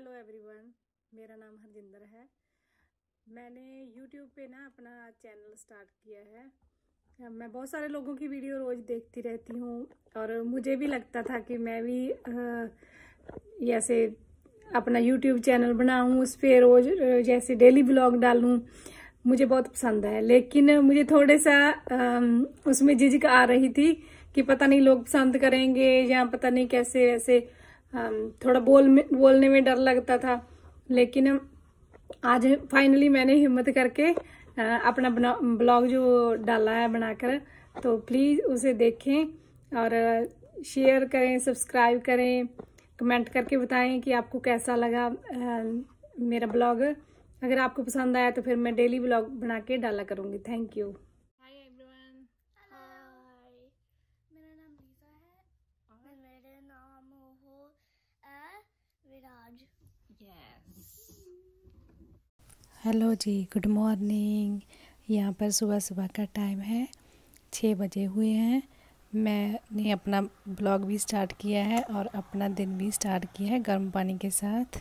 Hello everyone मेरा नाम हरजिंदर है मैंने यूट्यूब पे ना अपना चैनल स्टार्ट किया है मैं बहुत सारे लोगों की वीडियो रोज़ देखती रहती हूँ और मुझे भी लगता था कि मैं भी ऐसे अपना यूट्यूब चैनल बनाऊँ उस पर रोज़ जैसे डेली ब्लॉग डालूँ मुझे बहुत पसंद है लेकिन मुझे थोड़े सा उसमें झिझक आ रही थी कि पता नहीं लोग पसंद करेंगे या पता नहीं कैसे ऐसे थोड़ा बोल में बोलने में डर लगता था लेकिन आज फाइनली मैंने हिम्मत करके अपना ब्लॉग जो डाला है बनाकर तो प्लीज़ उसे देखें और शेयर करें सब्सक्राइब करें कमेंट करके बताएं कि आपको कैसा लगा मेरा ब्लॉग अगर आपको पसंद आया तो फिर मैं डेली ब्लॉग बना के डाला करूँगी थैंक यू हेलो जी गुड मॉर्निंग यहाँ पर सुबह सुबह का टाइम है छः बजे हुए हैं मैंने अपना ब्लॉग भी स्टार्ट किया है और अपना दिन भी स्टार्ट किया है गर्म पानी के साथ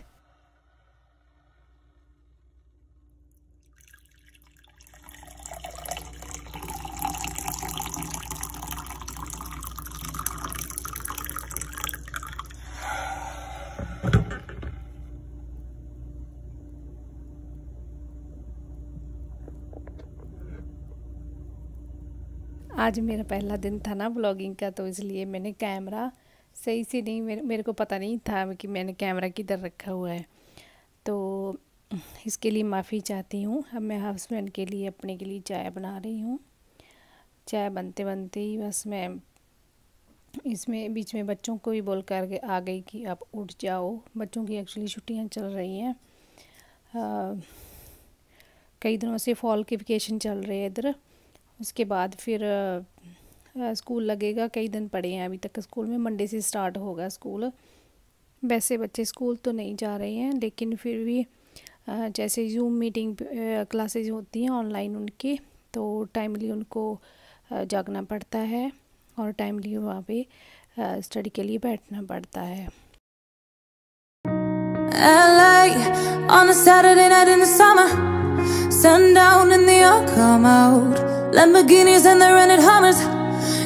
आज मेरा पहला दिन था ना ब्लॉगिंग का तो इसलिए मैंने कैमरा सही से नहीं मेरे मेरे को पता नहीं था कि मैंने कैमरा किधर रखा हुआ है तो इसके लिए माफ़ी चाहती हूँ अब मैं हस्बैंड के लिए अपने के लिए चाय बना रही हूँ चाय बनते बनते ही बस मैं इसमें बीच में बच्चों को भी बोल कर आ गई कि आप उठ जाओ बच्चों की एक्चुअली छुट्टियाँ चल रही हैं कई दिनों से फॉल के वेकेशन चल रहे हैं इधर उसके बाद फिर स्कूल लगेगा कई दिन पड़े हैं अभी तक स्कूल में मंडे से स्टार्ट होगा स्कूल वैसे बच्चे स्कूल तो नहीं जा रहे हैं लेकिन फिर भी जैसे जूम मीटिंग क्लासेज होती हैं ऑनलाइन उनकी तो टाइमली उनको जागना पड़ता है और टाइमली वहाँ पे स्टडी के लिए बैठना पड़ता है on a Saturday night in the summer, sundown all come out. Lamborghinis and the rented Hummers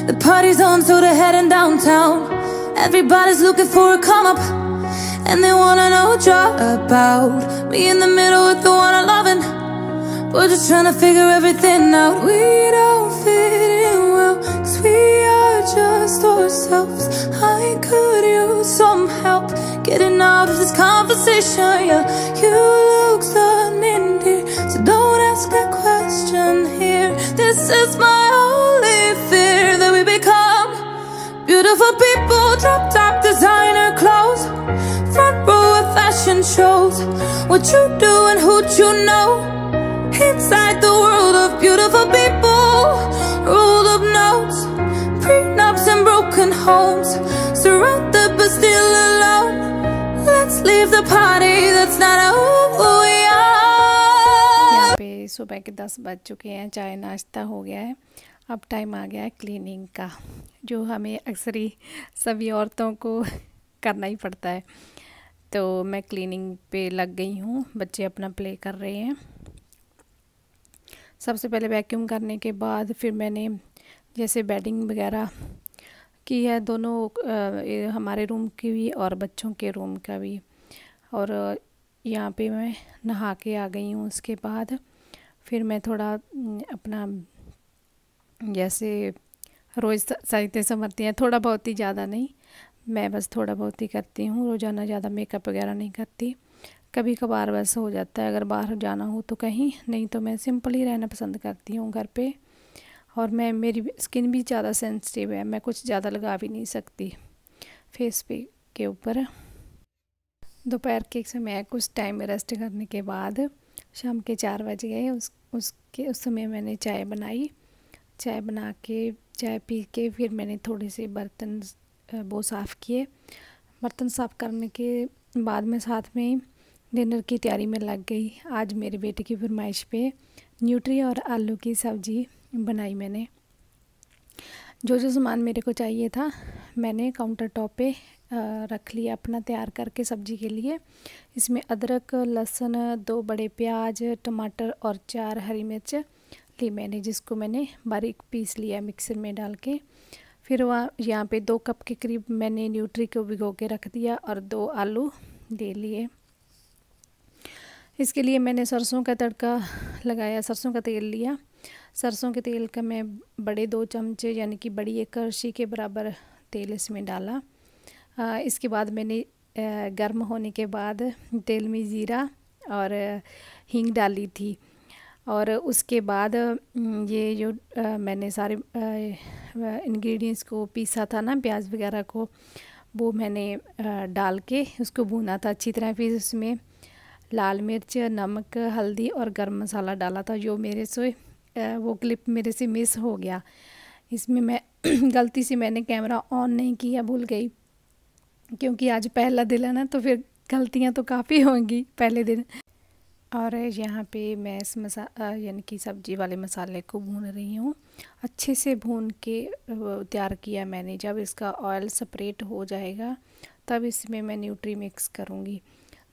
The party's on so they're heading downtown Everybody's looking for a come up And they wanna know what you're about Me in the middle with the one I love and We're just trying to figure everything out We don't fit in well Cause we are just ourselves I could use some help Getting out of this conversation, yeah You look stunning, dear So don't ask that question here this is my only fear that we become beautiful people, drop top designer clothes, front row of fashion shows. What you do and who you know inside the world of beautiful people, rule of notes, prenups and broken homes. surrounded the but still alone. Let's leave the party that's not over. सुबह के दस बज चुके हैं चाय नाश्ता हो गया है अब टाइम आ गया है क्लीनिंग का जो हमें अक्सर ही सभी औरतों को करना ही पड़ता है तो मैं क्लीनिंग पे लग गई हूँ बच्चे अपना प्ले कर रहे हैं सबसे पहले वैक्यूम करने के बाद फिर मैंने जैसे बेडिंग वगैरह की है दोनों आ, हमारे रूम की भी और बच्चों के रूम का भी और यहाँ पे मैं नहा के आ गई हूँ उसके बाद फिर मैं थोड़ा अपना जैसे रोज़ साहित्य संवरती हैं थोड़ा बहुत ही ज़्यादा नहीं मैं बस थोड़ा बहुत ही करती हूँ रोज़ाना ज़्यादा मेकअप वगैरह नहीं करती कभी कभार बस हो जाता है अगर बाहर जाना हो तो कहीं नहीं तो मैं सिंपल ही रहना पसंद करती हूँ घर पे और मैं मेरी स्किन भी ज़्यादा सेंसिटिव है मैं कुछ ज़्यादा लगा भी नहीं सकती फेस पे के ऊपर दोपहर के समय कुछ टाइम रेस्ट करने के बाद शाम के चार बज गए उस उसके उस समय मैंने चाय बनाई चाय बना के चाय पी के फिर मैंने थोड़े से बर्तन वो साफ़ किए बर्तन साफ़ करने के बाद में साथ में डिनर की तैयारी में लग गई आज मेरे बेटे की फरमाइश पे न्यूट्री और आलू की सब्ज़ी बनाई मैंने जो जो सामान मेरे को चाहिए था मैंने काउंटर टॉप पे रख लिया अपना तैयार करके सब्जी के लिए इसमें अदरक लहसुन दो बड़े प्याज टमाटर और चार हरी मिर्च ली मैंने जिसको मैंने बारीक पीस लिया मिक्सर में डाल के फिर वहाँ यहाँ पे दो कप के करीब मैंने न्यूट्री को भिगो के रख दिया और दो आलू दे लिए इसके लिए मैंने सरसों का तड़का लगाया सरसों का तेल लिया सरसों के तेल का मैं बड़े दो चमचे यानी कि बड़ी एक करशी के बराबर तेल इसमें डाला हाँ, इसके बाद मैंने गर्म होने के बाद तेल में ज़ीरा और हींग डाली थी और उसके बाद ये जो मैंने सारे इंग्रेडिएंट्स को पीसा था ना प्याज वगैरह को वो मैंने डाल के उसको भुना था अच्छी तरह फिर उसमें लाल मिर्च नमक हल्दी और गर्म मसाला डाला था जो मेरे से वो क्लिप मेरे से मिस हो गया इसमें मैं गलती से मैंने कैमरा ऑन नहीं किया भूल गई क्योंकि आज पहला दिन है ना तो फिर गलतियाँ तो काफ़ी होंगी पहले दिन और यहाँ पे मैं इस मसा यानी कि सब्जी वाले मसाले को भून रही हूँ अच्छे से भून के तैयार किया मैंने जब इसका ऑयल सेपरेट हो जाएगा तब इसमें मैं न्यूट्री मिक्स करूँगी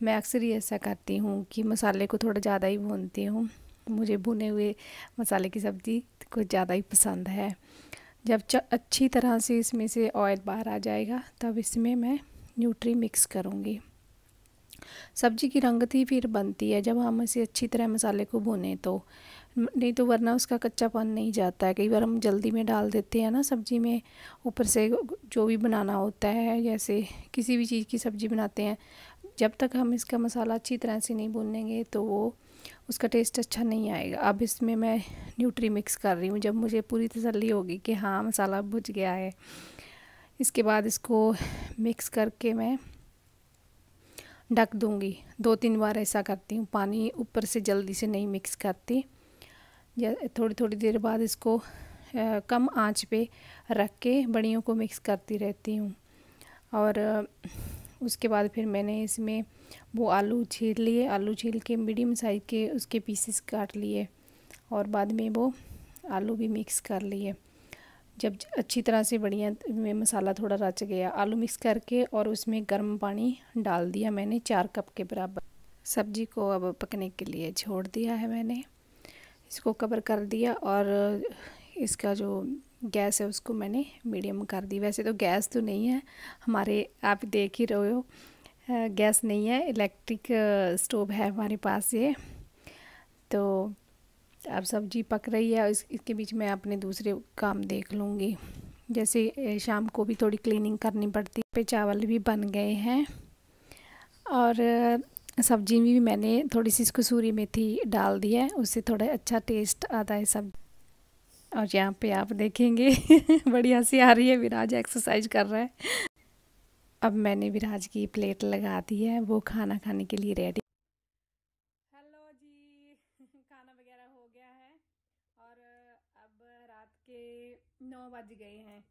मैं अक्सर ही ऐसा करती हूँ कि मसाले को थोड़ा ज़्यादा ही भूनती हूँ मुझे भुने हुए मसाले की सब्ज़ी कुछ ज़्यादा ही पसंद है जब अच्छी तरह से इसमें से ऑयल बाहर आ जाएगा तब इसमें मैं न्यूट्री मिक्स करूँगी सब्जी की रंगत ही फिर बनती है जब हम इसे अच्छी तरह मसाले को भुने तो नहीं तो वरना उसका कच्चापन नहीं जाता है कई बार हम जल्दी में डाल देते हैं ना सब्जी में ऊपर से जो भी बनाना होता है जैसे किसी भी चीज़ की सब्जी बनाते हैं जब तक हम इसका मसाला अच्छी तरह से नहीं भूनेंगे तो वो उसका टेस्ट अच्छा नहीं आएगा अब इसमें मैं न्यूट्री मिक्स कर रही हूँ जब मुझे पूरी तसल्ली होगी कि हाँ मसाला भुज गया है इसके बाद इसको मिक्स करके मैं ढक दूँगी दो तीन बार ऐसा करती हूँ पानी ऊपर से जल्दी से नहीं मिक्स करती या थोड़ी थोड़ी देर बाद इसको कम आंच पे रख के बड़ियों को मिक्स करती रहती हूँ और उसके बाद फिर मैंने इसमें वो आलू छील लिए आलू छील के मीडियम साइज़ के उसके पीसेस काट लिए और बाद में वो आलू भी मिक्स कर लिए जब अच्छी तरह से बढ़िया में मसाला थोड़ा रच गया आलू मिक्स करके और उसमें गर्म पानी डाल दिया मैंने चार कप के बराबर सब्जी को अब पकने के लिए छोड़ दिया है मैंने इसको कवर कर दिया और इसका जो गैस है उसको मैंने मीडियम कर दी वैसे तो गैस तो नहीं है हमारे आप देख ही रहे हो गैस नहीं है इलेक्ट्रिक स्टोव है हमारे पास ये तो अब सब्जी पक रही है इस, इसके बीच में अपने दूसरे काम देख लूँगी जैसे शाम को भी थोड़ी क्लीनिंग करनी पड़ती पे चावल भी बन गए हैं और सब्जी में भी मैंने थोड़ी सी कसूरी मेथी डाल दी है उससे थोड़ा अच्छा टेस्ट आता है सब्जी और यहाँ पे आप देखेंगे बड़ी हंसी आ रही है विराज एक्सरसाइज कर रहा है अब मैंने विराज की प्लेट लगा दी है वो खाना खाने के लिए रेडी हेलो जी खाना वगैरह हो गया है और अब रात के नौ बज गए हैं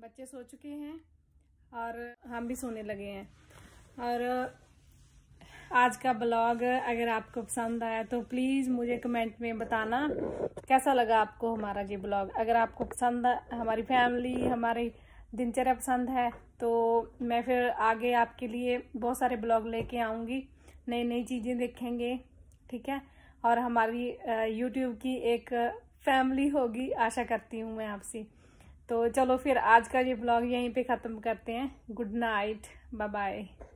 बच्चे सो चुके हैं और हम भी सोने लगे हैं और आज का ब्लॉग अगर आपको पसंद आया तो प्लीज़ मुझे कमेंट में बताना कैसा लगा आपको हमारा ये ब्लॉग अगर आपको पसंद हमारी फैमिली हमारी दिनचर्या पसंद है तो मैं फिर आगे आपके लिए बहुत सारे ब्लॉग लेके आऊँगी नई नई चीज़ें देखेंगे ठीक है और हमारी यूट्यूब की एक फैमिली होगी आशा करती हूँ मैं आपसे तो चलो फिर आज का ये ब्लॉग यहीं पे ख़त्म करते हैं गुड नाइट बाय बाय